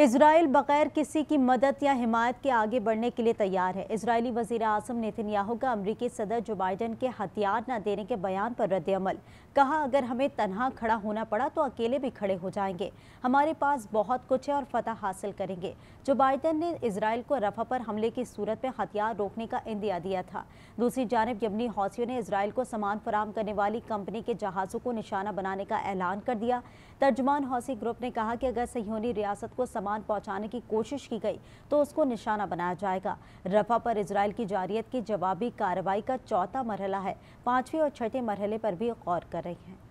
Israel बगैर किसी की मदद या हिमायत के आगे बढ़ने के लिए तैयार है इसराइली वजीर अजम नेतन्याहू का अमरीकी सदर जो बाइडन के हथियार न देने के बयान पर रद्दमल कहा अगर हमें तनहा खड़ा होना पड़ा तो अकेले भी खड़े हो जाएंगे हमारे पास बहुत कुछ है और फतह हासिल करेंगे जो बाइडन ने इसराइल को रफा पर हमले की सूरत में हथियार रोकने का इंदिया दिया था दूसरी जानब यमनी हौसियों ने इसराइल को सामान फराम करने वाली कंपनी के जहाज़ों को निशाना बनाने का ऐलान कर दिया तर्जमान हौसी ग्रुप ने कहा कि अगर सहयोनी रियासत को सामान पहुंचाने की कोशिश की गई तो उसको निशाना बनाया जाएगा रफा पर इसराइल की जारियत की जवाबी कार्रवाई का चौथा मरहला है पांचवें और छठे मरहले पर भी गौर कर रही हैं